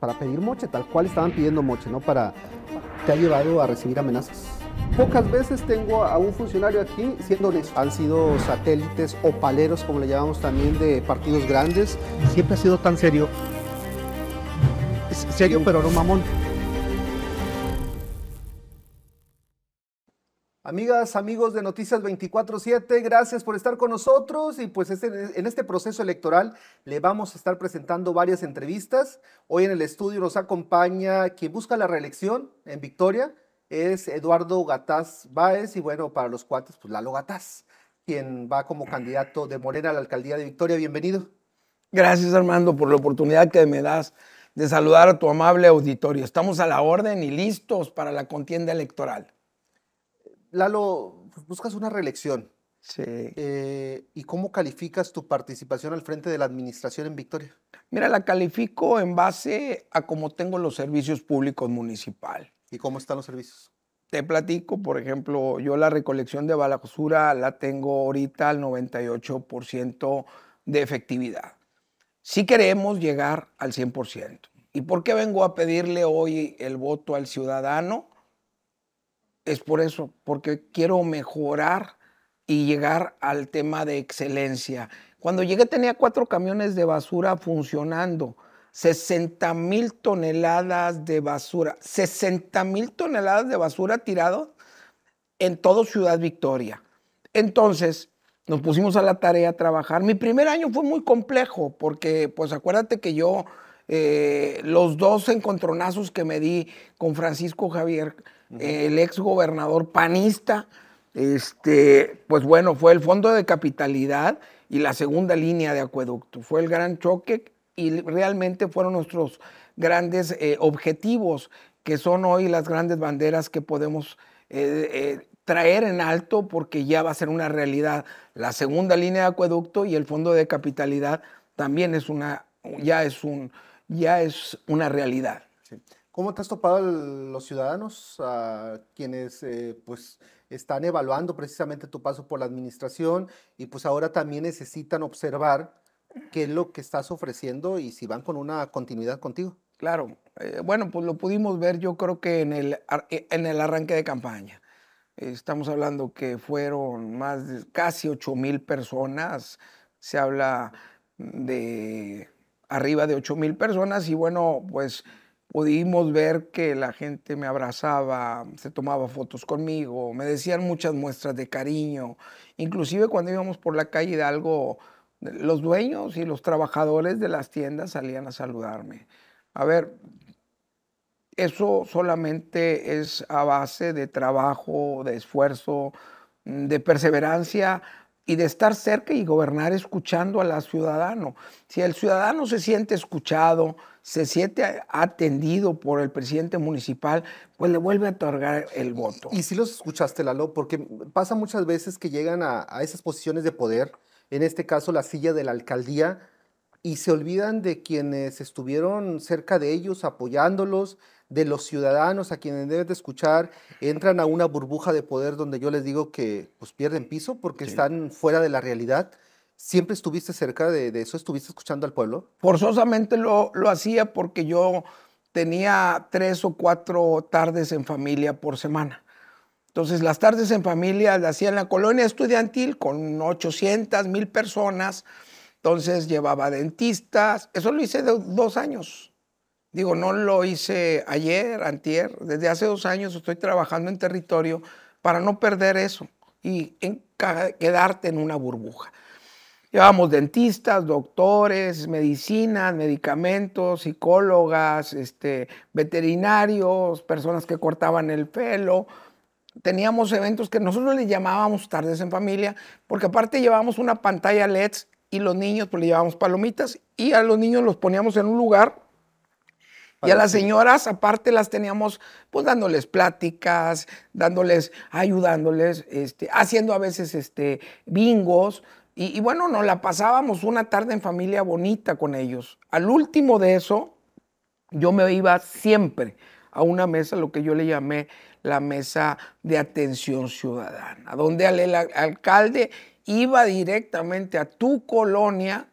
para pedir moche, tal cual estaban pidiendo moche, ¿no? Para, te ha llevado a recibir amenazas. Pocas veces tengo a un funcionario aquí siendo honesto. Han sido satélites o paleros, como le llamamos también, de partidos grandes. Siempre ha sido tan serio. serio, pero no mamón. Amigas, amigos de Noticias 24-7, gracias por estar con nosotros y pues este, en este proceso electoral le vamos a estar presentando varias entrevistas. Hoy en el estudio nos acompaña quien busca la reelección en Victoria, es Eduardo Gatás Báez y bueno, para los cuates, pues Lalo Gatás, quien va como candidato de Morena a la alcaldía de Victoria. Bienvenido. Gracias Armando por la oportunidad que me das de saludar a tu amable auditorio. Estamos a la orden y listos para la contienda electoral. Lalo, pues, buscas una reelección. Sí. Eh, ¿Y cómo calificas tu participación al frente de la administración en Victoria? Mira, la califico en base a cómo tengo los servicios públicos municipal. ¿Y cómo están los servicios? Te platico, por ejemplo, yo la recolección de basura la tengo ahorita al 98% de efectividad. Sí queremos llegar al 100%. ¿Y por qué vengo a pedirle hoy el voto al ciudadano? es por eso, porque quiero mejorar y llegar al tema de excelencia. Cuando llegué tenía cuatro camiones de basura funcionando, 60 mil toneladas de basura, 60 mil toneladas de basura tirado en todo Ciudad Victoria. Entonces, nos pusimos a la tarea a trabajar. Mi primer año fue muy complejo, porque pues acuérdate que yo, eh, los dos encontronazos que me di con Francisco Javier, el ex gobernador panista, este, pues bueno, fue el fondo de capitalidad y la segunda línea de acueducto. Fue el gran choque y realmente fueron nuestros grandes eh, objetivos, que son hoy las grandes banderas que podemos eh, eh, traer en alto porque ya va a ser una realidad. La segunda línea de acueducto y el fondo de capitalidad también es una, ya es un, ya es una realidad. ¿Cómo te has topado los ciudadanos, a quienes eh, pues están evaluando precisamente tu paso por la administración y pues ahora también necesitan observar qué es lo que estás ofreciendo y si van con una continuidad contigo? Claro, eh, bueno, pues lo pudimos ver yo creo que en el, eh, en el arranque de campaña. Estamos hablando que fueron más de casi 8 mil personas, se habla de arriba de 8 mil personas y bueno, pues pudimos ver que la gente me abrazaba, se tomaba fotos conmigo, me decían muchas muestras de cariño. Inclusive cuando íbamos por la calle algo, los dueños y los trabajadores de las tiendas salían a saludarme. A ver, eso solamente es a base de trabajo, de esfuerzo, mm, de perseverancia, y de estar cerca y gobernar escuchando a al ciudadano. Si el ciudadano se siente escuchado, se siente atendido por el presidente municipal, pues le vuelve a otorgar el voto. Y, si los escuchaste, Lalo, porque pasa muchas veces que llegan a esas posiciones de poder, en este caso la silla de la alcaldía, y se olvidan de quienes estuvieron cerca de ellos apoyándolos, de los ciudadanos a quienes debes de escuchar entran a una burbuja de poder donde yo les digo que pues pierden piso porque están fuera de la realidad. ¿Siempre estuviste cerca de, eso? ¿Estuviste escuchando al pueblo? Forzosamente lo, lo hacía porque yo tenía tres o cuatro tardes en familia por semana. Entonces las tardes en familia las hacía en la colonia estudiantil con 800, mil personas. Entonces llevaba dentistas. Eso lo hice de dos años. Digo, no lo hice ayer, antier, desde hace dos años estoy trabajando en territorio para no perder eso y quedarte en una burbuja. Llevábamos dentistas, doctores, medicinas, medicamentos, psicólogas, este, veterinarios, personas que cortaban el pelo. Teníamos eventos que nosotros le llamábamos tardes en familia, porque aparte llevábamos una pantalla LED y los niños pues, le llevábamos palomitas y a los niños los poníamos en un lugar y a las señoras, aparte, las teníamos pues dándoles pláticas, dándoles, ayudándoles, este, haciendo a veces este, bingos. Y, y, bueno, nos la pasábamos una tarde en familia bonita con ellos. Al último de eso, yo me iba siempre a una mesa, lo que yo le llamé la mesa de atención ciudadana, donde el alcalde iba directamente a tu colonia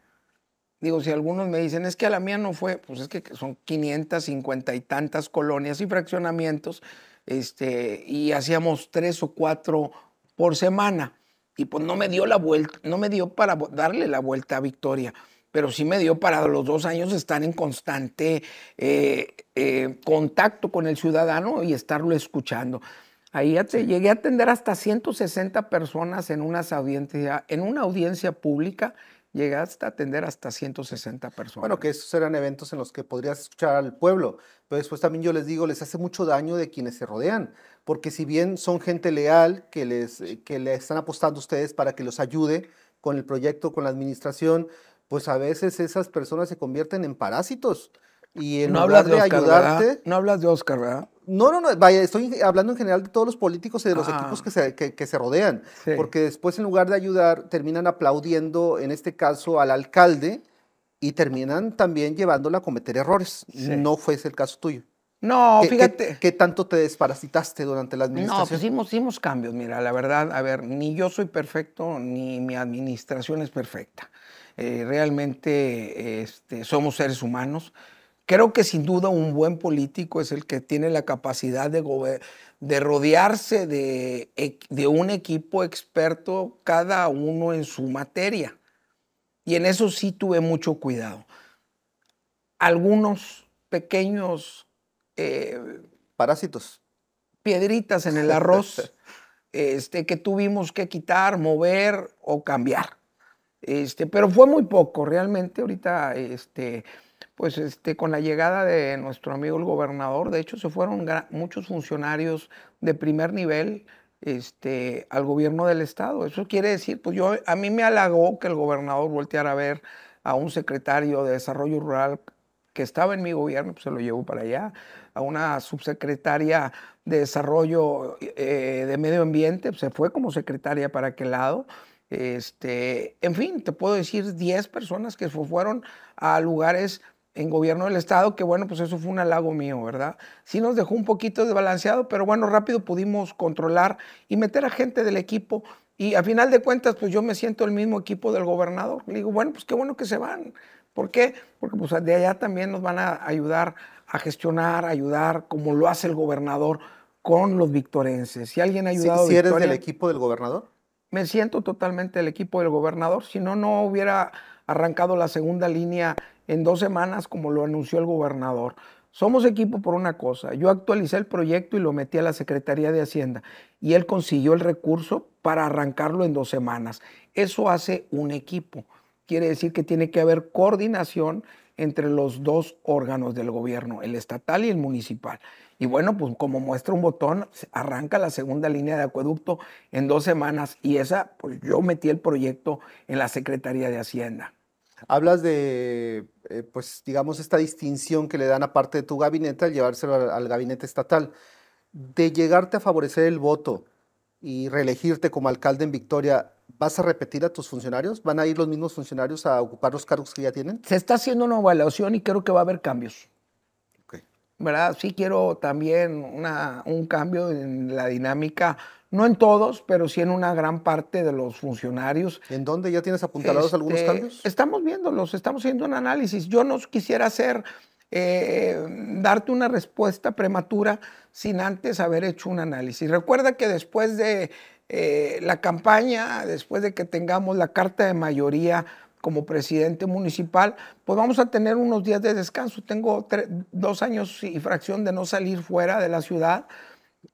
digo, si algunos me dicen, es que a la mía no fue, pues es que son 550 y tantas colonias y fraccionamientos, este, y hacíamos tres o cuatro por semana. Y pues no me dio la vuelta, no me dio para darle la vuelta a Victoria, pero sí me dio para los dos años estar en constante eh, eh, contacto con el ciudadano y estarlo escuchando. Ahí llegué a atender hasta 160 personas en, unas en una audiencia pública llegaste a atender hasta 160 personas. Bueno, que esos eran eventos en los que podrías escuchar al pueblo, pero después también yo les digo, les hace mucho daño de quienes se rodean, porque si bien son gente leal que les eh, que le están apostando ustedes para que los ayude con el proyecto, con la administración, pues a veces esas personas se convierten en parásitos. Y no hablas de, ayudarte, No hablas de Oscar, ¿verdad? No, no, no, vaya, estoy hablando en general de todos los políticos y de los equipos que se, que, se rodean, porque después en lugar de ayudar terminan aplaudiendo, en este caso, al alcalde y terminan también llevándolo a cometer errores. No fue ese el caso tuyo. No, fíjate. Qué, tanto te desparasitaste durante la pues administración? No, hicimos, hicimos, cambios, mira, la verdad, a ver, ni yo soy perfecto, ni mi administración es perfecta. Eh, realmente este, somos seres humanos. Creo que sin duda un buen político es el que tiene la capacidad de, de rodearse de, un equipo experto, cada uno en su materia. Y en eso sí tuve mucho cuidado. Algunos pequeños... Eh, Parásitos. Piedritas en el arroz este, que tuvimos que quitar, mover o cambiar. Este, pero fue muy poco, realmente ahorita... Este, pues este, con la llegada de nuestro amigo el gobernador, de hecho se fueron muchos funcionarios de primer nivel este, al gobierno del estado. Eso quiere decir, pues yo, a mí me halagó que el gobernador volteara a ver a un secretario de Desarrollo Rural que estaba en mi gobierno, pues se lo llevó para allá, a una subsecretaria de Desarrollo eh, de Medio Ambiente, pues se fue como secretaria para aquel lado. Este, en fin, te puedo decir 10 personas que fueron a lugares en gobierno del Estado, que bueno, pues eso fue un halago mío, ¿verdad? Sí nos dejó un poquito desbalanceado, pero bueno, rápido pudimos controlar y meter a gente del equipo. Y a final de cuentas, pues yo me siento el mismo equipo del gobernador. Le digo, bueno, pues qué bueno que se van. ¿Por qué? Porque pues de allá también nos van a ayudar a gestionar, ayudar como lo hace el gobernador con los victorenses. Si alguien ha ayudado... ¿Si, eres del equipo del gobernador? Me siento totalmente el equipo del gobernador. Si no, no hubiera arrancado la segunda línea en dos semanas como lo anunció el gobernador. Somos equipo por una cosa. Yo actualicé el proyecto y lo metí a la Secretaría de Hacienda y él consiguió el recurso para arrancarlo en dos semanas. Eso hace un equipo. Quiere decir que tiene que haber coordinación entre los dos órganos del gobierno, el estatal y el municipal. Y bueno, pues como muestra un botón, arranca la segunda línea de acueducto en dos semanas y esa, pues yo metí el proyecto en la Secretaría de Hacienda. Hablas de, eh, pues, digamos, esta distinción que le dan a parte de tu gabinete al llevárselo al, gabinete estatal. De llegarte a favorecer el voto y reelegirte como alcalde en Victoria, ¿Vas a repetir a tus funcionarios? ¿Van a ir los mismos funcionarios a ocupar los cargos que ya tienen? Se está haciendo una evaluación y creo que va a haber cambios. ¿Verdad? Sí quiero también una, un cambio en la dinámica no en todos, pero sí en una gran parte de los funcionarios. ¿En dónde ya tienes apuntalados este, algunos cambios? Estamos viéndolos, estamos haciendo un análisis. Yo no quisiera hacer, eh, darte una respuesta prematura sin antes haber hecho un análisis. Recuerda que después de eh, la campaña, después de que tengamos la carta de mayoría como presidente municipal, pues vamos a tener unos días de descanso. Tengo dos años y fracción de no salir fuera de la ciudad.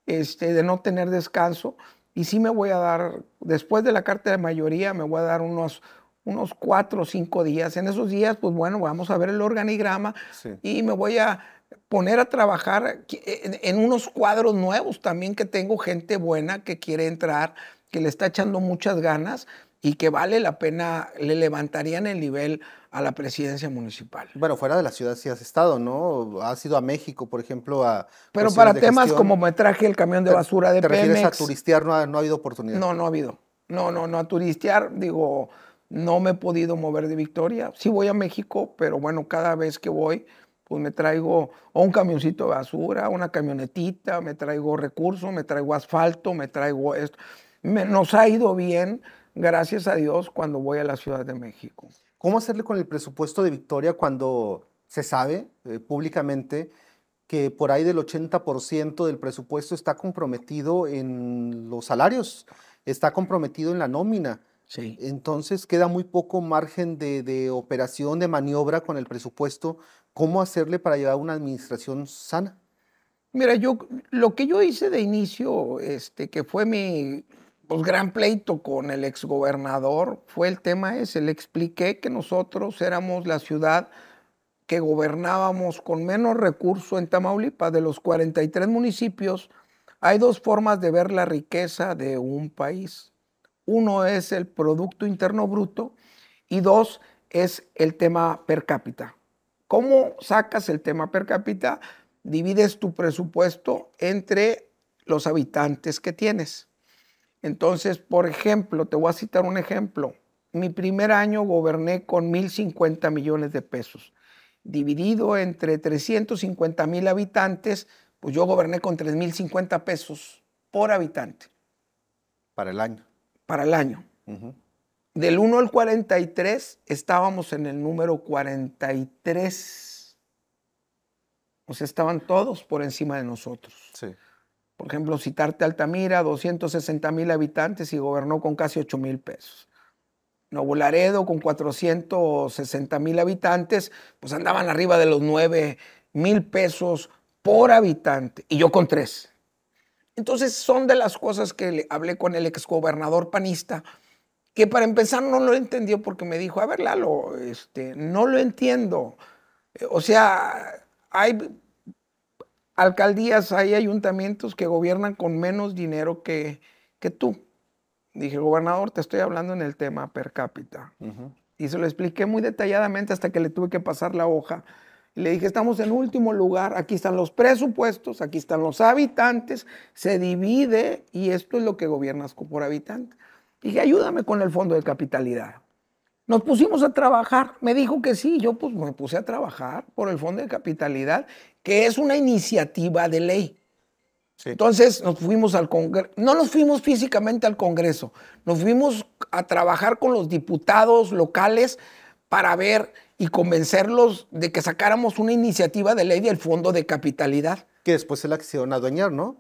Este, de no tener descanso. Y sí me voy a dar, después de la carta de mayoría, me voy a dar unos, unos cuatro o cinco días. En esos días, pues bueno, vamos a ver el organigrama y me voy a poner a trabajar en unos cuadros nuevos también que tengo gente buena que quiere entrar, que le está echando muchas ganas y que vale la pena, le levantarían el nivel a la presidencia municipal. Bueno, fuera de la ciudad sí has estado, ¿no? Has ido a México, por ejemplo, a... Pero para temas como me traje el camión de basura de ¿Te a turistear? No ha, no ha habido oportunidad. No, no ha habido. No, no, no a turistear. Digo, no me he podido mover de Victoria. Sí voy a México, pero bueno, cada vez que voy, pues me traigo o un camioncito de basura, una camionetita, me traigo recursos, me traigo asfalto, me traigo esto. nos ha ido bien, gracias a Dios, cuando voy a la Ciudad de México. ¿Cómo hacerle con el presupuesto de Victoria cuando se sabe eh, públicamente que por ahí del 80% del presupuesto está comprometido en los salarios, está comprometido en la nómina? Sí. Entonces queda muy poco margen de, de, operación, de maniobra con el presupuesto. ¿Cómo hacerle para llevar una administración sana? Mira, yo lo que yo hice de inicio, este, que fue mi pues, gran pleito con el exgobernador fue el tema ese. Le expliqué que nosotros éramos la ciudad que gobernábamos con menos recursos en Tamaulipas. De los 43 municipios, hay dos formas de ver la riqueza de un país. Uno es el Producto Interno Bruto y dos es el tema per cápita. ¿Cómo sacas el tema per cápita? Divides tu presupuesto entre los habitantes que tienes. Entonces, por ejemplo, te voy a citar un ejemplo. Mi primer año goberné con 1.050 millones de pesos. Dividido entre 350 mil habitantes, pues yo goberné con 3.050 pesos por habitante. Para el año. Para el año. Del 1 al 43 estábamos en el número 43. O sea, estaban todos por encima de nosotros. Sí. Por ejemplo, citarte Altamira, 260 mil habitantes y gobernó con casi 8 mil pesos. Nuevo Laredo, con 460 mil habitantes, pues andaban arriba de los 9 mil pesos por habitante. Y yo con tres. Entonces son de las cosas que le hablé con el exgobernador panista, que para empezar no lo entendió porque me dijo, a ver Lalo, este, no lo entiendo. O sea, hay alcaldías, hay ayuntamientos que gobiernan con menos dinero que, que tú. Dije, gobernador, te estoy hablando en el tema per cápita. Y se lo expliqué muy detalladamente hasta que le tuve que pasar la hoja. le dije, estamos en último lugar, aquí están los presupuestos, aquí están los habitantes, se divide y esto es lo que gobiernas por habitante. dije, ayúdame con el fondo de capitalidad. Nos pusimos a trabajar, me dijo que sí, yo pues me puse a trabajar por el fondo de capitalidad que es una iniciativa de ley. Entonces nos fuimos al Congreso, no nos fuimos físicamente al Congreso, nos fuimos a trabajar con los diputados locales para ver y convencerlos de que sacáramos una iniciativa de ley del Fondo de Capitalidad. Que después se la quisieron adueñar, ¿no?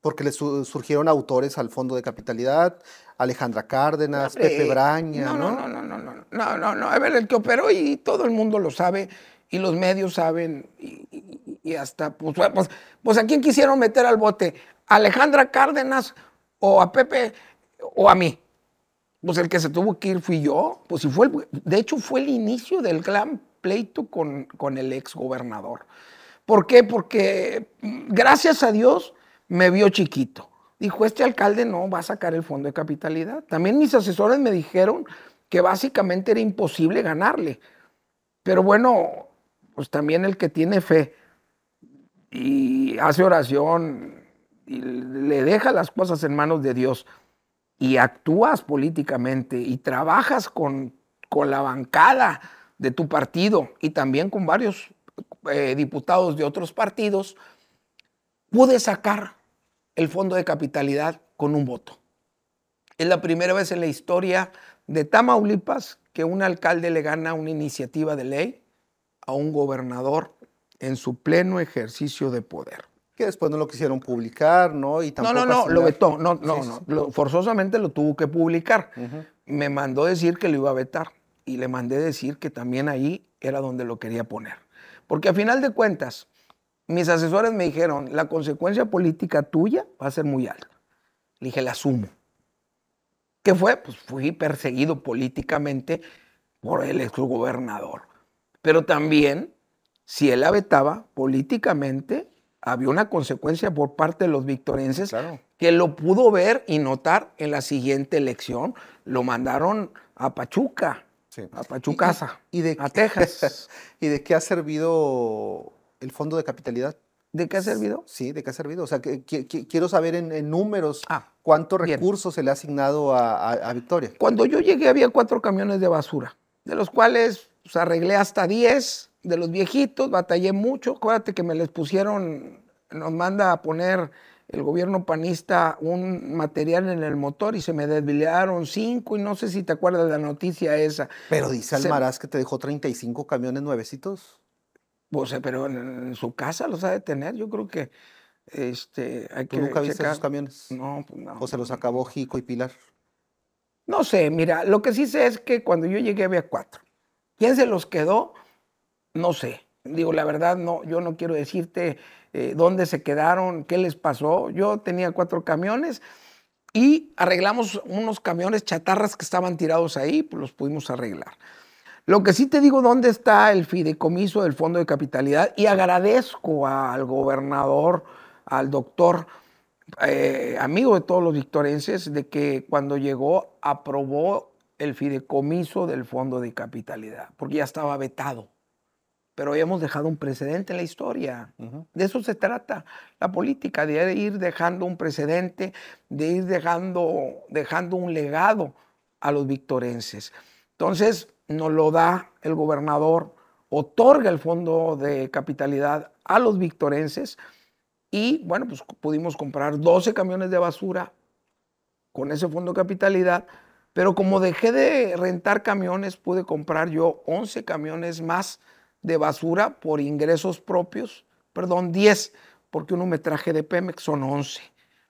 Porque le surgieron autores al Fondo de Capitalidad, Alejandra Cárdenas, eh, Pepe Braña, no, ¿no? No, no, no, no, no, no, no, no, a ver, el que operó y todo el mundo lo sabe, y los medios saben, y, hasta, pues, pues, pues, ¿a quién quisieron meter al bote? ¿A Alejandra Cárdenas o a Pepe o a mí? Pues el que se tuvo que ir fui yo, pues si fue, de hecho fue el inicio del gran pleito con, con el ex gobernador. ¿Por qué? Porque mm, gracias a Dios me vio chiquito. Dijo, este alcalde no va a sacar el fondo de capitalidad. También mis asesores me dijeron que básicamente era imposible ganarle. Pero bueno, pues también el que tiene fe y hace oración y le deja las cosas en manos de Dios y actúas políticamente y trabajas con, la bancada de tu partido y también con varios eh, diputados de otros partidos, pude sacar el fondo de capitalidad con un voto. Es la primera vez en la historia de Tamaulipas que un alcalde le gana una iniciativa de ley a un gobernador en su pleno ejercicio de poder. Que después no lo quisieron publicar, ¿no? Y no, no, no, lo vetó, no, no, no, forzosamente lo tuvo que publicar. Me mandó decir que lo iba a vetar y le mandé decir que también ahí era donde lo quería poner. Porque a final de cuentas, mis asesores me dijeron, la consecuencia política tuya va a ser muy alta. Le dije, la asumo. ¿Qué fue? Pues fui perseguido políticamente por el exgobernador. Pero también, si él vetaba políticamente, había una consecuencia por parte de los victorienses que lo pudo ver y notar en la siguiente elección. Lo mandaron a Pachuca, a Pachucasa, ¿Y, de, a Texas. ¿Y de qué ha servido el Fondo de Capitalidad? ¿De qué ha servido? Sí, ¿de qué ha servido? O sea, que, quiero saber en, números ah, cuántos recursos se le ha asignado a Victoria. Cuando yo llegué había cuatro camiones de basura, de los cuales pues arreglé hasta 10 de los viejitos, batallé mucho. Acuérdate que me les pusieron, nos manda a poner el gobierno panista un material en el motor y se me desviaron cinco y no sé si te acuerdas de la noticia esa. Pero dice Almaraz que te dejó 35 camiones nuevecitos. Pues, eh, pero en, su casa los ha de tener, yo creo que este, hay ¿Tú nunca viste esos camiones? No, pues ¿O se los acabó Jico y Pilar? No sé, mira, lo que sí sé es que cuando yo llegué había cuatro. ¿Quién se los quedó? No sé. Digo, la verdad, no, yo no quiero decirte eh, dónde se quedaron, qué les pasó. Yo tenía cuatro camiones y arreglamos unos camiones chatarras que estaban tirados ahí, pues los pudimos arreglar. Lo que sí te digo, ¿dónde está el fideicomiso del Fondo de Capitalidad? Y agradezco al gobernador, al doctor, eh, amigo de todos los victorenses, de que cuando llegó aprobó el fideicomiso del Fondo de Capitalidad, porque ya estaba vetado. Pero habíamos dejado un precedente en la historia. De eso se trata la política, de ir dejando un precedente, de ir dejando, dejando un legado a los victorenses. Entonces, nos lo da el gobernador, otorga el Fondo de Capitalidad a los victorenses y, bueno, pues pudimos comprar 12 camiones de basura con ese Fondo de Capitalidad pero como dejé de rentar camiones, pude comprar yo 11 camiones más de basura por ingresos propios, perdón, 10, porque uno me traje de Pemex, son 11.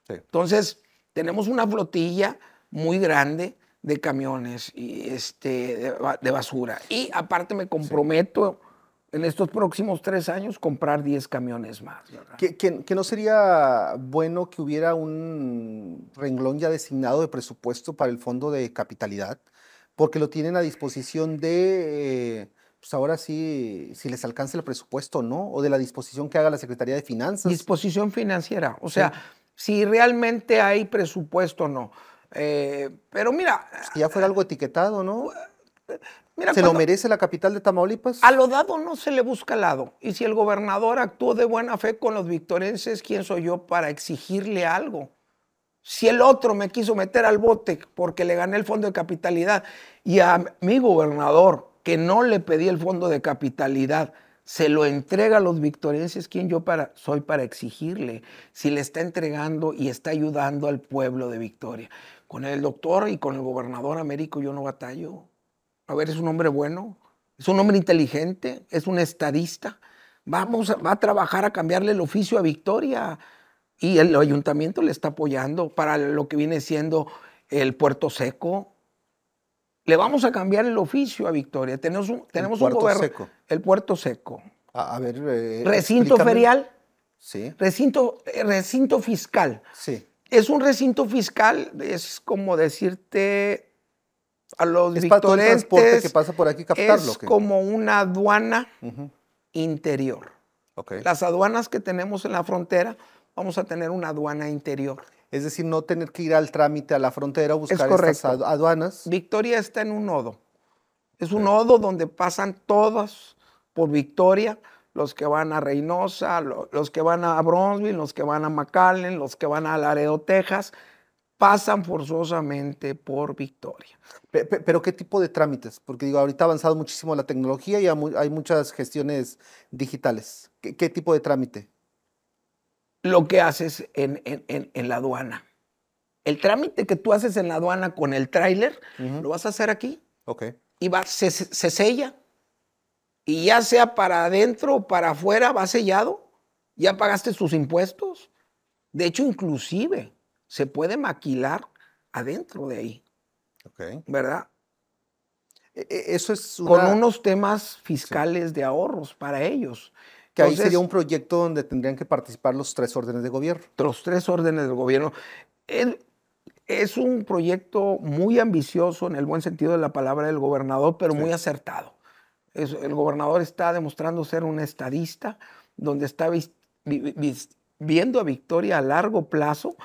Entonces, tenemos una flotilla muy grande de camiones y este, de, basura. Y aparte me comprometo en estos próximos tres años comprar 10 camiones más. ¿Que, no sería bueno que hubiera un renglón ya designado de presupuesto para el fondo de capitalidad? Porque lo tienen a disposición de, eh, pues ahora sí, si les alcanza el presupuesto no, o de la disposición que haga la Secretaría de Finanzas. Disposición financiera, o sea, si realmente hay presupuesto o no. Eh, pero mira... Si ya fuera algo etiquetado, ¿no? Eh, ¿Se lo merece la capital de Tamaulipas? A lo dado no se le busca lado. Y si el gobernador actuó de buena fe con los victorenses, ¿quién soy yo para exigirle algo? Si el otro me quiso meter al bote porque le gané el fondo de capitalidad y a mi gobernador, que no le pedí el fondo de capitalidad, se lo entrega a los victorenses, ¿quién yo para, soy para exigirle? Si le está entregando y está ayudando al pueblo de Victoria. Con el doctor y con el gobernador Américo yo no batallo. A ver, es un hombre bueno, es un hombre inteligente, es un estadista. Vamos, va a trabajar a cambiarle el oficio a Victoria. Y el ayuntamiento le está apoyando para lo que viene siendo el puerto seco. Le vamos a cambiar el oficio a Victoria. Tenemos un, tenemos el puerto Seco. El puerto seco. A, ver. Eh, recinto ferial. Sí. Recinto, eh, recinto fiscal. Sí. Es un recinto fiscal, es como decirte los es que pasa por aquí captarlo. Es como una aduana interior. Las aduanas que tenemos en la frontera, vamos a tener una aduana interior. Es decir, no tener que ir al trámite a la frontera a buscar estas aduanas. Victoria está en un nodo. Es un nodo donde pasan todos por Victoria, los que van a Reynosa, los que van a Bronzeville, los que van a McAllen, los que van a Laredo, Texas pasan forzosamente por victoria. Pero ¿qué tipo de trámites? Porque digo, ahorita ha avanzado muchísimo la tecnología y hay muchas gestiones digitales. ¿Qué, tipo de trámite? Lo que haces en, la aduana. El trámite que tú haces en la aduana con el tráiler, lo vas a hacer aquí. Ok. Y se, se sella. Y ya sea para adentro o para afuera, va sellado. Ya pagaste sus impuestos. De hecho, inclusive, se puede maquilar adentro de ahí. ¿Verdad? E, e, eso es Con unos temas fiscales de ahorros para ellos. Que ahí sería un proyecto donde tendrían que participar los tres órdenes de gobierno. Los tres órdenes del gobierno. es un proyecto muy ambicioso en el buen sentido de la palabra del gobernador, pero muy acertado. el gobernador está demostrando ser un estadista, donde está viendo a Victoria a largo plazo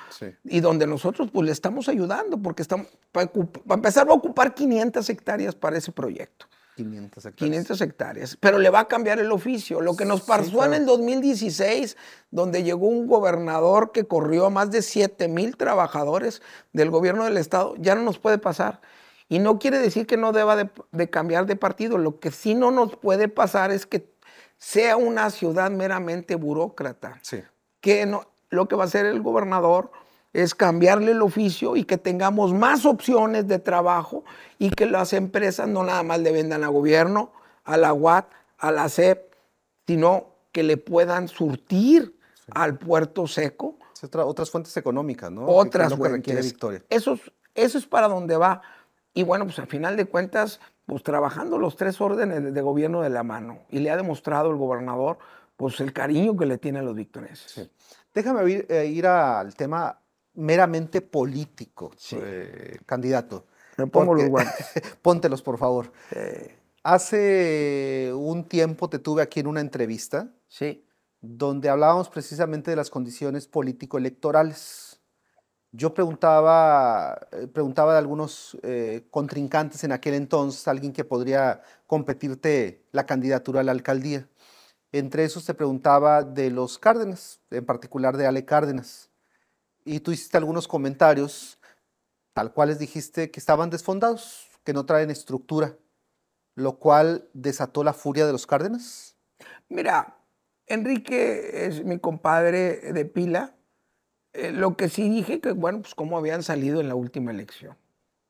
y donde nosotros pues le estamos ayudando porque estamos, para, empezar va a ocupar 500 hectáreas para ese proyecto. 500 hectáreas. 500 hectáreas. Pero le va a cambiar el oficio. Lo que nos pasó en el 2016, donde llegó un gobernador que corrió a más de 7 mil trabajadores del gobierno del Estado, ya no nos puede pasar. Y no quiere decir que no deba de, cambiar de partido. Lo que sí no nos puede pasar es que sea una ciudad meramente burócrata. Sí que lo que va a hacer el gobernador es cambiarle el oficio y que tengamos más opciones de trabajo y que las empresas no nada más le vendan al gobierno, a la UAT, a la CEP, sino que le puedan surtir al puerto seco. otras fuentes económicas, ¿no? Otras que, fuentes. Eso es, eso es para donde va. Y bueno, pues al final de cuentas, pues trabajando los tres órdenes de gobierno de la mano. Y le ha demostrado el gobernador pues el cariño que le tienen los victorenses. Déjame eh, ir, al tema meramente político, eh, candidato. Me los póntelos, por favor. Hace un tiempo te tuve aquí en una entrevista. Sí. Donde hablábamos precisamente de las condiciones político-electorales. Yo preguntaba, eh, preguntaba de algunos contrincantes en aquel entonces, alguien que podría competirte la candidatura a la alcaldía. Entre esos te preguntaba de los Cárdenas, en particular de Ale Cárdenas. Y tú hiciste algunos comentarios, tal cual les dijiste que estaban desfondados, que no traen estructura, lo cual desató la furia de los Cárdenas. Mira, Enrique es mi compadre de pila. Eh, lo que sí dije que, bueno, pues cómo habían salido en la última elección,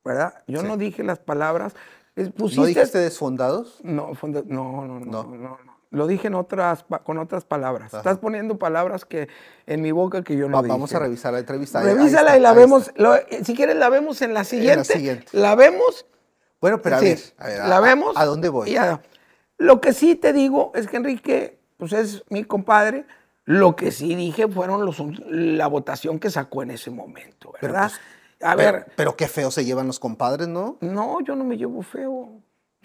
¿verdad? Yo no dije las palabras. ¿No dijiste desfondados? no, no, no, lo dije en otras, con otras palabras. Estás poniendo palabras que en mi boca que yo no dije. Vamos a revisar la entrevista. Revísala y la vemos. Eh, si quieres, la vemos en la siguiente. En la, siguiente. la vemos. Bueno, pero a, ver, La vemos. ¿A dónde voy? lo que sí te digo es que Enrique, pues es mi compadre. Lo que sí dije fueron la votación que sacó en ese momento, ¿verdad? Pues, a ver. pero qué feo se llevan los compadres, ¿no? No, yo no me llevo feo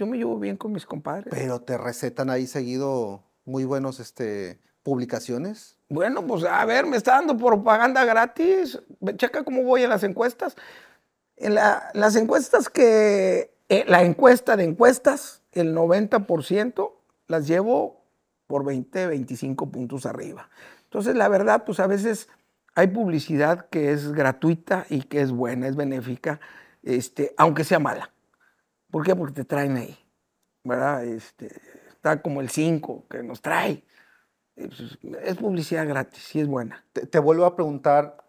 yo me llevo bien con mis compadres. Pero te recetan ahí seguido muy buenos este, publicaciones. Bueno, pues a ver, me está dando propaganda gratis. Checa cómo voy en las encuestas. En las encuestas que, eh, la encuesta de encuestas, el 90% las llevo por 20, 25 puntos arriba. Entonces, la verdad, pues a veces hay publicidad que es gratuita y que es buena, es benéfica, este, aunque sea mala. ¿Por qué? Porque te traen ahí, ¿verdad? Este, está como el 5 que nos trae. Pues, es, publicidad gratis y es buena. Te, vuelvo a preguntar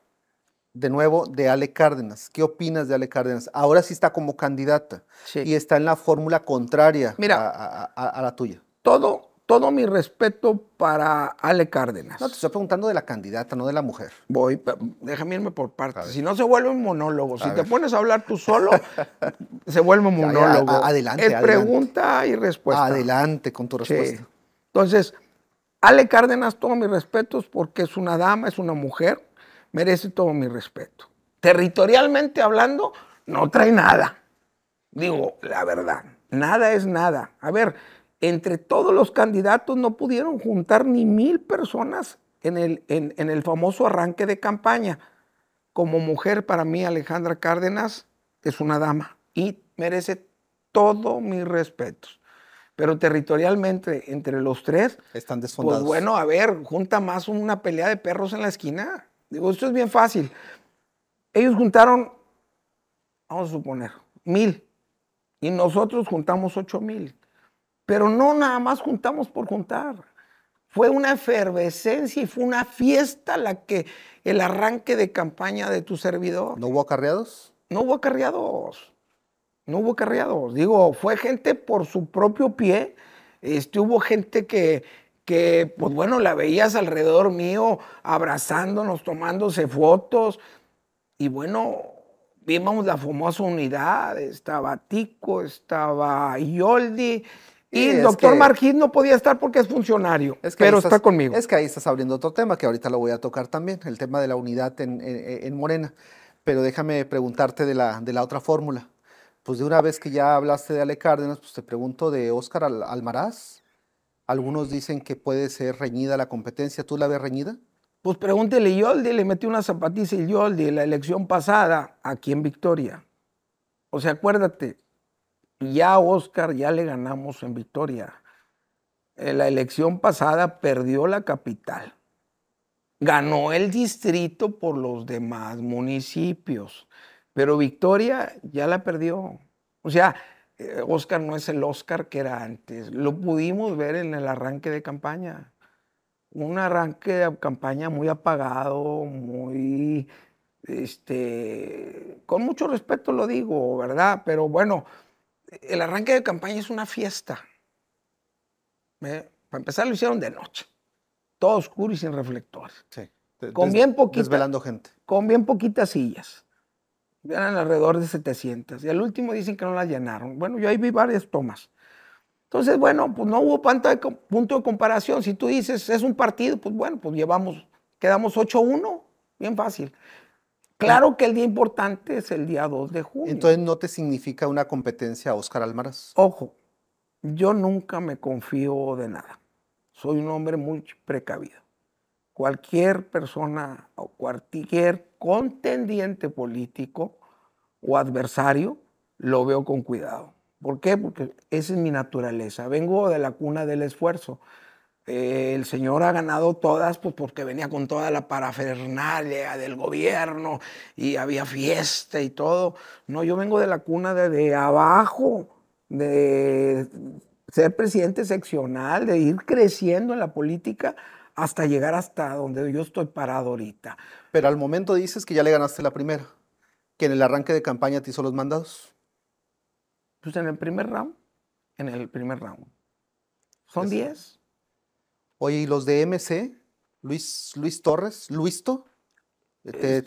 de nuevo de Ale Cárdenas. ¿Qué opinas de Ale Cárdenas? Ahora sí está como candidata y está en la fórmula contraria a la tuya. Todo todo mi respeto para Ale Cárdenas. No, te estoy preguntando de la candidata, no de la mujer. Voy, déjame irme por partes. Si no, se vuelve un monólogo. si te pones a hablar tú solo, se vuelve un monólogo. adelante, Es pregunta y respuesta. Adelante con tu respuesta. Entonces, Ale Cárdenas, todos mis respetos porque es una dama, es una mujer, merece todo mi respeto. Territorialmente hablando, no trae nada. Digo, la verdad, nada es nada. A ver, entre todos los candidatos no pudieron juntar ni mil personas en el, en, el famoso arranque de campaña. Como mujer, para mí, Alejandra Cárdenas es una dama y merece todo mis respetos pero territorialmente entre los tres. Están pues, desfondados. Pues bueno, a ver, junta más una pelea de perros en la esquina. Digo, esto es bien fácil. Ellos juntaron, vamos a suponer, mil. Y nosotros juntamos ocho mil. Pero no nada más juntamos por juntar. Fue una efervescencia y fue una fiesta la que el arranque de campaña de tu servidor. ¿No hubo acarreados? No hubo acarreados. No hubo acarreados. Digo, fue gente por su propio pie. Este, hubo gente que, que, pues bueno, la veías alrededor mío, abrazándonos, tomándose fotos. Y bueno, vimos la famosa unidad. Estaba Tico, estaba Yoldi, y, el doctor no podía estar porque es funcionario, pero está conmigo. Es que ahí estás abriendo otro tema que ahorita lo voy a tocar también, el tema de la unidad en, Morena. Pero déjame preguntarte de la, de la otra fórmula. Pues de una vez que ya hablaste de Ale Cárdenas, pues te pregunto de Óscar Almaraz. Algunos dicen que puede ser reñida la competencia. ¿Tú la ves reñida? Pues pregúntele Yoldi, le metí una zapatiza y Yoldi la elección pasada aquí en Victoria. O sea, acuérdate, ya Oscar ya le ganamos en Victoria. En eh, la elección pasada perdió la capital. Ganó el distrito por los demás municipios. Pero Victoria ya la perdió. O sea, eh, Oscar no es el Oscar que era antes. Lo pudimos ver en el arranque de campaña. Un arranque de campaña muy apagado, muy, este, con mucho respeto lo digo, ¿verdad? Pero bueno, el arranque de campaña es una fiesta. Para empezar, lo hicieron de noche, todo oscuro y sin reflector, Con bien poquita, gente. Con bien poquitas sillas. Eran alrededor de 700. Y al último dicen que no las llenaron. Bueno, yo ahí vi varias tomas. Entonces, bueno, pues no hubo de, punto de comparación. Si tú dices, es un partido, pues bueno, pues llevamos, quedamos 8-1, bien fácil. Ah. Claro que el día importante es el día 2 de junio. Entonces no te significa una competencia a Óscar Almaraz. Ojo, yo nunca me confío de nada. Soy un hombre muy precavido. Cualquier persona o cualquier contendiente político o adversario lo veo con cuidado. ¿Por qué? Porque esa es mi naturaleza. Vengo de la cuna del esfuerzo el señor ha ganado todas pues, porque venía con toda la parafernalia del gobierno y había fiesta y todo. No, yo vengo de la cuna de, abajo, de ser presidente seccional, de ir creciendo en la política hasta llegar hasta donde yo estoy parado ahorita. Pero al momento dices que ya le ganaste la primera, que en el arranque de campaña te hizo los mandados. Pues en el primer round, en el primer round. Son 10. Oye, los de MC? Luis, Luis Torres, Luisto, te, este,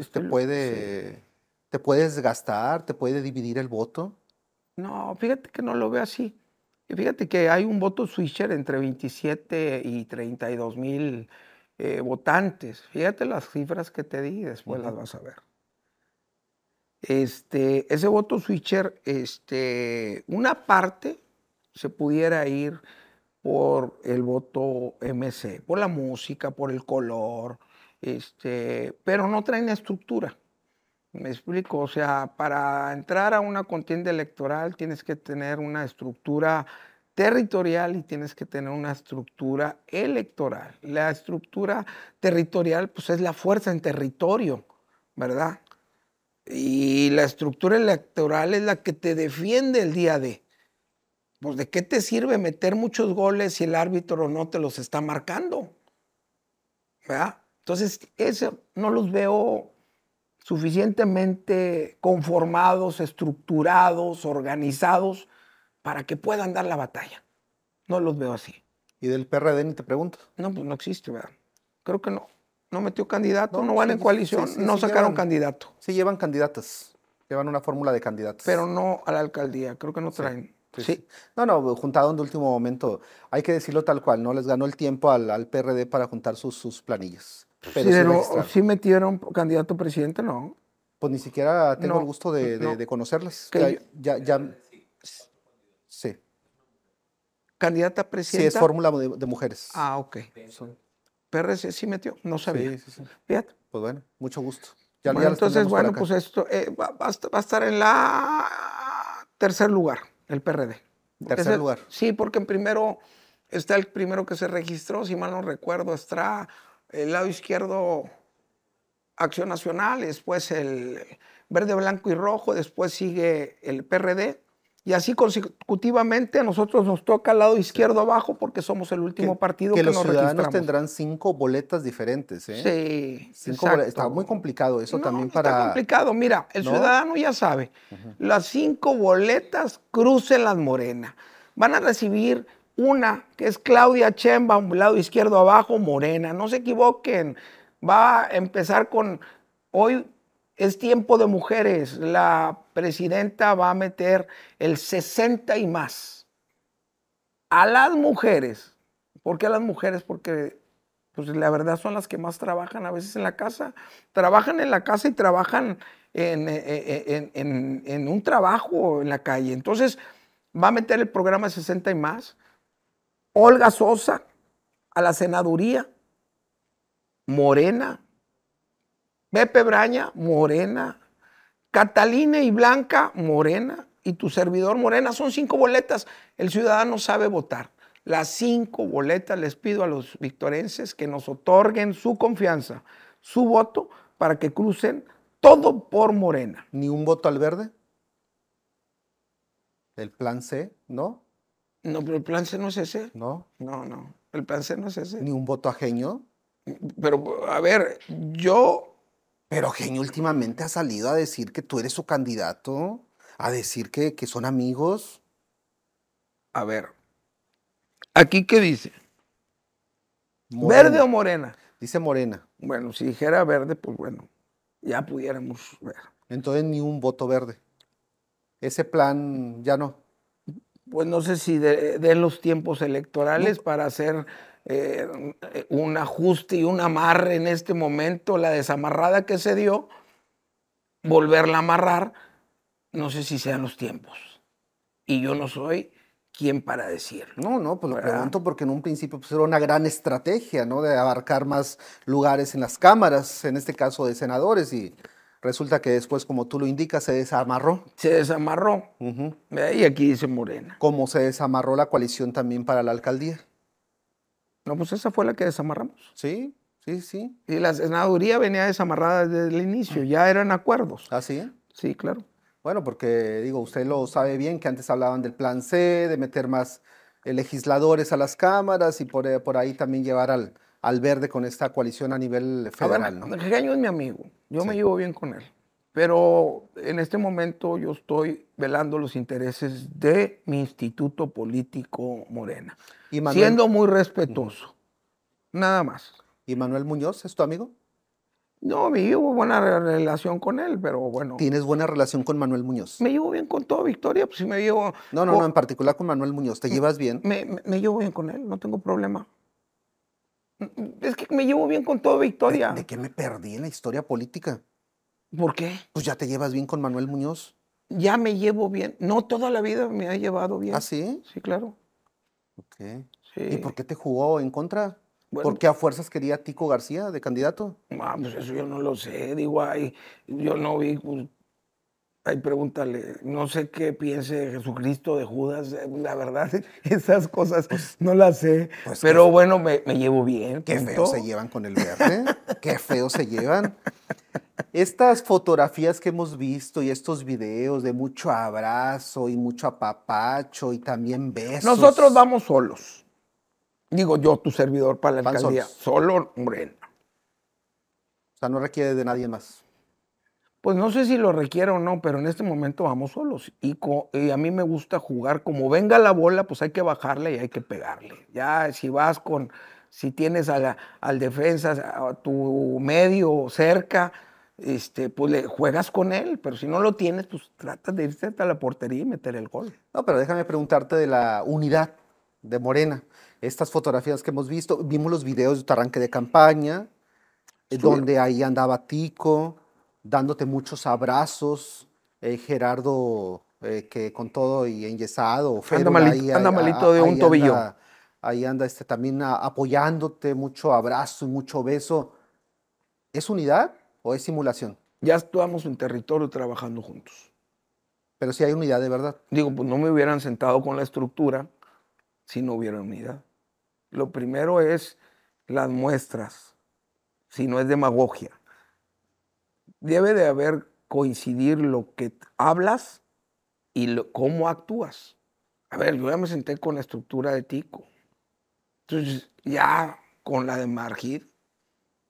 te, te puede, te desgastar, te puede dividir el voto. No, fíjate que no lo veo así. Fíjate que hay un voto switcher entre 27 y 32 mil eh, votantes. Fíjate las cifras que te di, después las vas a ver. Este, ese voto switcher, este, una parte se pudiera ir por el voto MC, por la música, por el color, este, pero no traen estructura. Me explico, o sea, para entrar a una contienda electoral tienes que tener una estructura territorial y tienes que tener una estructura electoral. La estructura territorial pues es la fuerza en territorio, ¿verdad? Y la estructura electoral es la que te defiende el día de pues de qué te sirve meter muchos goles si el árbitro no te los está marcando. ¿Verdad? Entonces, no los veo suficientemente conformados, estructurados, organizados para que puedan dar la batalla. No los veo así. ¿Y del PRD ni te preguntas? No, pues no existe, ¿verdad? Creo que no. No metió candidato, no, van en coalición, no sacaron candidato. Sí, llevan candidatas. Llevan una fórmula de candidatos. Pero no a la alcaldía, creo que no traen. Pues sí. no, no, juntaron de último momento. Hay que decirlo tal cual, no les ganó el tiempo al, al PRD para juntar sus, planillas. Pues pero sí, metieron candidato presidente, no. Pues ni siquiera tengo el gusto de, de, conocerles. Ya, ya, sí. ¿Candidata presidenta? Sí, es fórmula de, mujeres. Ah, ok. PRD sí metió, no sabía. Sí, Pues bueno, mucho gusto. Ya, entonces, bueno, pues esto eh, va, a estar en la tercer lugar. El PRD. Tercer lugar. Sí, porque en primero está el primero que se registró, si mal no recuerdo, está el lado izquierdo Acción Nacional, después el verde, blanco y rojo, después sigue el PRD y así consecutivamente a nosotros nos toca al lado izquierdo abajo porque somos el último partido que, que los ciudadanos tendrán cinco boletas diferentes. ¿eh? Sí, está muy complicado eso también para. Está complicado. Mira, el ciudadano ya sabe. Las cinco boletas crucen las morenas. Van a recibir una que es Claudia Chemba, lado izquierdo abajo, Morena. No se equivoquen. Va a empezar con hoy es tiempo de mujeres, la presidenta va a meter el 60 y más a las mujeres. ¿Por qué a las mujeres? Porque pues, la verdad son las que más trabajan a veces en la casa. Trabajan en la casa y trabajan en, eh, eh, eh, en un trabajo en la calle. Entonces va a meter el programa 60 y más. Olga Sosa a la senaduría. Morena. Pepe Braña, Morena Catalina y Blanca Morena y tu servidor Morena son cinco boletas. El ciudadano sabe votar. Las cinco boletas les pido a los victorenses que nos otorguen su confianza, su voto, para que crucen todo por Morena. ¿Ni un voto al verde? ¿El plan C, no? No, pero el plan C no es ese. ¿No? No, no. El plan C no es ese. ¿Ni un voto ajeño? Pero, a ver, yo pero Genio últimamente ha salido a decir que tú eres su candidato, a decir que, son amigos. A ver, aquí qué dice. ¿Verde o morena? Dice morena. Bueno, si dijera verde, pues bueno, ya pudiéramos ver. Entonces ni un voto verde. Ese plan ya no. Pues no sé si de los tiempos electorales para hacer eh, un ajuste y un amarre en este momento, la desamarrada que se dio, volverla a amarrar, no sé si sean los tiempos. Y yo no soy quien para decir. No, no, pues lo pregunto porque en un principio pues, era una gran estrategia, ¿no? De abarcar más lugares en las cámaras, en este caso de senadores, y resulta que después, como tú lo indicas, se desamarró. Se desamarró. Y aquí dice Morena. cómo se desamarró la coalición también para la alcaldía. No, pues esa fue la que desamarramos. Sí, sí, sí. Y la senaduría venía desamarrada desde el inicio, ah. ya eran acuerdos. ¿Ah, sí? Sí, claro. Bueno, porque digo, usted lo sabe bien, que antes hablaban del plan C, de meter más eh, legisladores a las cámaras y eh, por, ahí también llevar al, al verde con esta coalición a nivel ah, federal. A ver, ¿no? Regaño es mi amigo, yo me llevo bien con él. Pero en este momento yo estoy velando los intereses de mi instituto político Morena, siendo muy respetuoso, nada más. ¿Y Manuel Muñoz es tu amigo? No, me llevo buena relación con él, pero bueno. ¿Tienes buena relación con Manuel Muñoz? Me llevo bien con todo, Victoria, pues si me llevo... No, no, no, en particular con Manuel Muñoz, ¿te llevas bien? Me, llevo bien con él, no tengo problema. Mm, mm, es que me llevo bien con todo, Victoria. de qué me perdí en la historia política? ¿Por qué? Pues ya te llevas bien con Manuel Muñoz. Ya me llevo bien. No, toda la vida me ha llevado bien. ¿Ah, sí? Sí, claro. ¿Y por qué te jugó en contra? ¿Por qué a fuerzas quería Tico García de candidato? Ah, pues eso yo no lo sé. Digo, ay, yo no vi. Pues, ay, pregúntale. No sé qué piense Jesucristo, de Judas. La verdad, esas cosas pues, no las sé. Pues Pero bueno, me, llevo bien. Qué feo se llevan con el verde. qué feo se llevan. Estas fotografías que hemos visto y estos videos de mucho abrazo y mucho apapacho y también besos. Nosotros vamos solos. Digo yo, tu servidor para la alcaldía. Solo hombre. O sea, no requiere de nadie más. Pues no sé si lo requiere o no, pero en este momento vamos solos. Y, y, a mí me gusta jugar como venga la bola, pues hay que bajarle y hay que pegarle. Ya si vas con si tienes al defensa, a tu medio cerca, este, pues le juegas con él, pero si no lo tienes, pues tratas de irte hasta la portería y meter el gol. No, pero déjame preguntarte de la unidad de Morena. Estas fotografías que hemos visto, vimos los videos de tu arranque de campaña, eh, donde ahí andaba Tico, dándote muchos abrazos, eh, Gerardo, eh, que con todo y enyesado, anda, malito anda malito de un tobillo ahí anda este, también apoyándote, mucho abrazo y mucho beso. ¿Es unidad o es simulación? Ya actuamos en territorio trabajando juntos. Pero si hay unidad de verdad. Digo, pues no me hubieran sentado con la estructura si no hubiera unidad. Lo primero es las muestras, si no es demagogia. Debe de haber coincidir lo que hablas y cómo actúas. A ver, yo ya me senté con la estructura de Tico. Entonces, ya con la de Margir,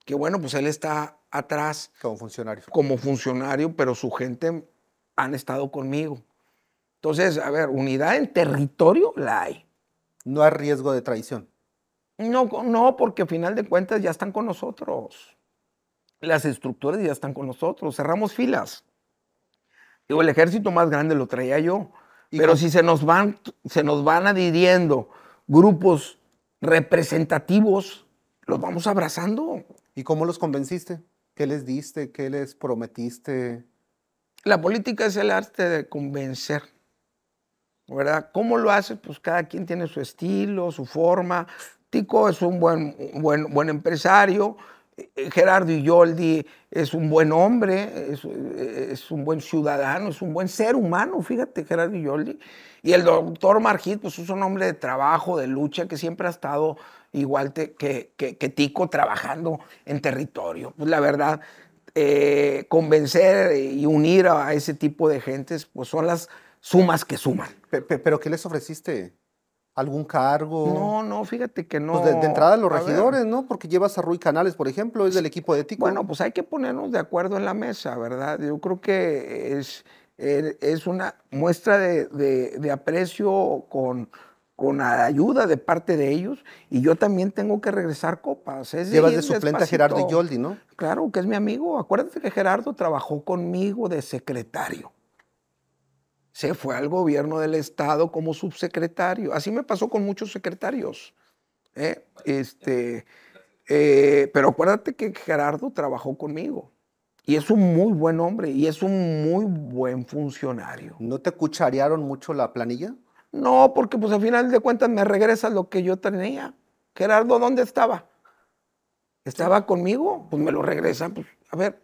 que bueno, pues él está atrás. Como funcionario. Como funcionario, pero su gente han estado conmigo. Entonces, a ver, unidad en territorio la hay. No hay riesgo de traición. No, no, porque a final de cuentas ya están con nosotros. Las estructuras ya están con nosotros. Cerramos filas. Digo, el ejército más grande lo traía yo. Pero si se nos van, se nos van adhiriendo grupos representativos, los vamos abrazando. ¿Y cómo los convenciste? ¿Qué les diste? ¿Qué les prometiste? La política es el arte de convencer, ¿verdad? ¿Cómo lo haces? Pues cada quien tiene su estilo, su forma. Tico es un buen, buen, buen empresario, eh, Gerardo Yoldi es un buen hombre, eh, es, un buen ciudadano, es un buen ser humano, fíjate, Gerardo Yoldi. Y el doctor Margit, pues es un hombre de trabajo, de lucha, que siempre ha estado igual que, Tico trabajando en territorio. Pues la verdad, eh, convencer y unir a, ese tipo de gentes, pues son las sumas que suman. Pero, pero ¿qué les ofreciste? algún cargo? No, no, fíjate que no. Pues de, entrada los regidores, ¿no? Porque llevas a Rui Canales, por ejemplo, es del equipo de ético. Bueno, pues hay que ponernos de acuerdo en la mesa, ¿verdad? Yo creo que es, eh, es una muestra de, aprecio con con ayuda de parte de ellos y yo también tengo que regresar copas. Llevas de suplente a Gerardo Yoldi, ¿no? Claro, que es mi amigo. Acuérdate que Gerardo trabajó conmigo de secretario se fue al gobierno del Estado como subsecretario. Así me pasó con muchos secretarios. ¿eh? Este, eh, pero acuérdate que Gerardo trabajó conmigo. Y es un muy buen hombre y es un muy buen funcionario. ¿No te cucharearon mucho la planilla? No, porque pues al final de cuentas me regresa lo que yo tenía. Gerardo, ¿dónde estaba? ¿Estaba conmigo? Pues me lo regresa. Pues, a ver,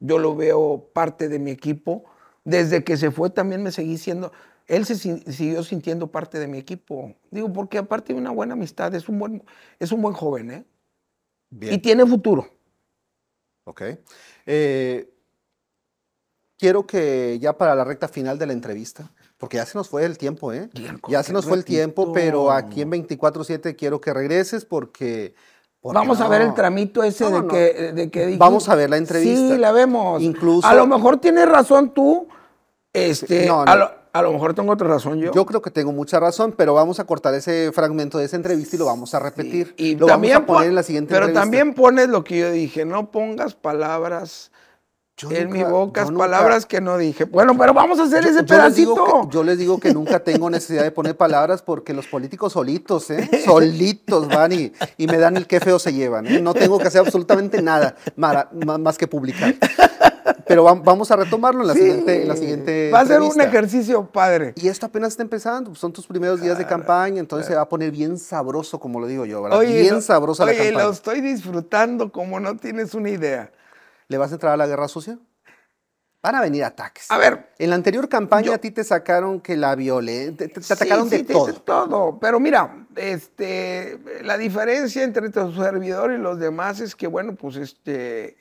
yo lo veo parte de mi equipo desde que se fue también me seguí siendo, él se siguió sintiendo parte de mi equipo. Digo, porque aparte de una buena amistad, es un buen, es un buen joven, ¿eh? Y tiene futuro. Ok. Eh, quiero que ya para la recta final de la entrevista, porque ya se nos fue el tiempo, ¿eh? ya se nos fue el tiempo, pero aquí en 24-7 quiero que regreses porque... vamos a ver el tramito ese de, Que, de que... Vamos a ver la entrevista. Sí, la vemos. Incluso... A lo mejor tienes razón tú este, A, lo, mejor tengo otra razón yo. Yo creo que tengo mucha razón, pero vamos a cortar ese fragmento de esa entrevista y lo vamos a repetir. Y, lo también vamos a poner en la siguiente pero también pones lo que yo dije, no pongas palabras en mi boca palabras que no dije. Bueno, pero vamos a hacer ese pedacito. Yo les, digo que, nunca tengo necesidad de poner palabras porque los políticos solitos, ¿eh? solitos van y, me dan el qué feo se llevan. ¿eh? No tengo que hacer absolutamente nada más que publicar pero vamos a retomarlo en la siguiente. En la siguiente va a ser un ejercicio padre. Y esto apenas está empezando, son tus primeros días de campaña, entonces se va a poner bien sabroso, como lo digo yo, ¿verdad? bien sabroso la campaña. Oye, lo estoy disfrutando como no tienes una idea. ¿Le vas a entrar a la guerra sucia? Van a venir ataques. A ver. En la anterior campaña a ti te sacaron que la violé, Te, atacaron sí, de te todo. todo. Pero mira, este, la diferencia entre tu servidor y los demás es que, bueno, pues este,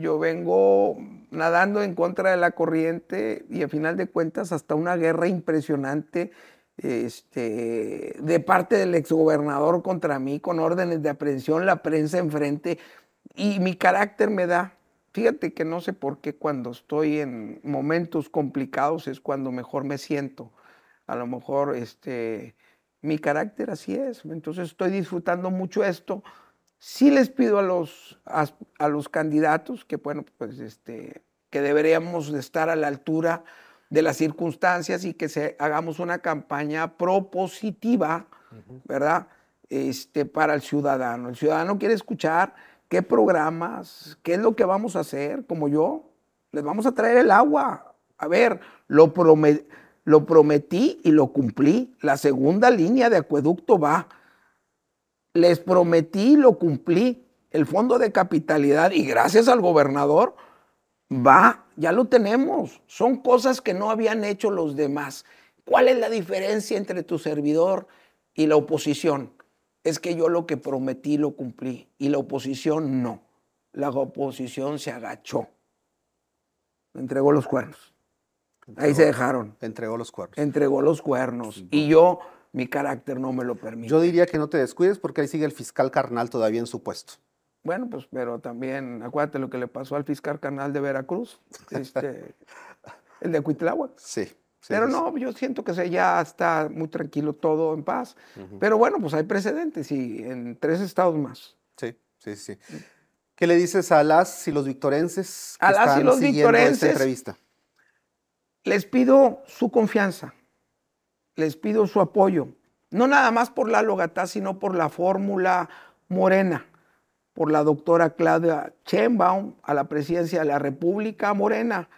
yo vengo nadando en contra de la corriente y al final de cuentas hasta una guerra impresionante este, de parte del exgobernador contra mí con órdenes de aprehensión, la prensa enfrente y mi carácter me da Fíjate que no sé por qué cuando estoy en momentos complicados es cuando mejor me siento. A lo mejor este, mi carácter así es. Entonces estoy disfrutando mucho esto. Sí les pido a los, a, los candidatos que, bueno, pues este, que deberíamos estar a la altura de las circunstancias y que se, hagamos una campaña propositiva, ¿verdad? Este, para el ciudadano. El ciudadano quiere escuchar qué programas, qué es lo que vamos a hacer, como yo. Les vamos a traer el agua. A ver, lo, lo prometí y lo cumplí. La segunda línea de acueducto va. Les prometí y lo cumplí. El fondo de capitalidad, y gracias al gobernador, va, ya lo tenemos. Son cosas que no habían hecho los demás. ¿Cuál es la diferencia entre tu servidor y la oposición? es que yo lo que prometí lo cumplí y la oposición no. La oposición se agachó. Entregó los cuernos. Ahí se dejaron. Entregó los cuernos. Entregó los cuernos. y yo, mi carácter no me lo permite. Yo diría que no te descuides porque ahí sigue el fiscal carnal todavía en su puesto. Bueno, pues, pero también, acuérdate lo que le pasó al fiscal carnal de Veracruz, este, el de Cuitláhuac. Sí. Pero no, yo siento que ya está muy tranquilo todo en paz. Pero bueno, pues hay precedentes y en tres estados más. Sí, sí, sí. ¿Qué le dices a las y los victorenses que a las están y los victorenses, entrevista? Les pido su confianza, les pido su apoyo, no nada más por la Logatá, sino por la fórmula morena, por la doctora Claudia Chenbaum a la presidencia de la República Morena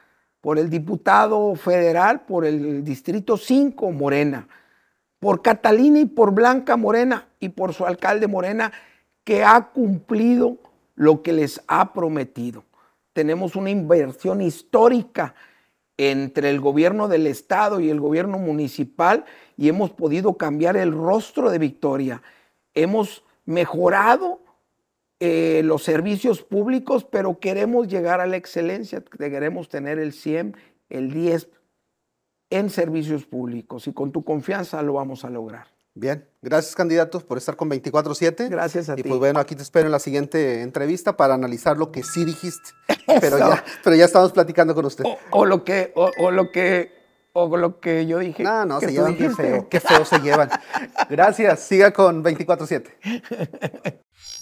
por el diputado federal, por el distrito 5 Morena, por Catalina y por Blanca Morena y por su alcalde Morena, que ha cumplido lo que les ha prometido. Tenemos una inversión histórica entre el gobierno del Estado y el gobierno municipal y hemos podido cambiar el rostro de Victoria. Hemos mejorado eh, los servicios públicos, pero queremos llegar a la excelencia, queremos tener el 100, el 10 en servicios públicos y con tu confianza lo vamos a lograr. Bien, gracias candidatos por estar con 24-7. Gracias a ti. Y pues bueno, aquí te espero en la siguiente entrevista para analizar lo que sí dijiste. Pero, ya, pero ya, estamos platicando con usted. O, lo que, o, lo que lo que yo dije. No, no, se llevan qué feo, qué feo se llevan. Gracias, siga con 24-7.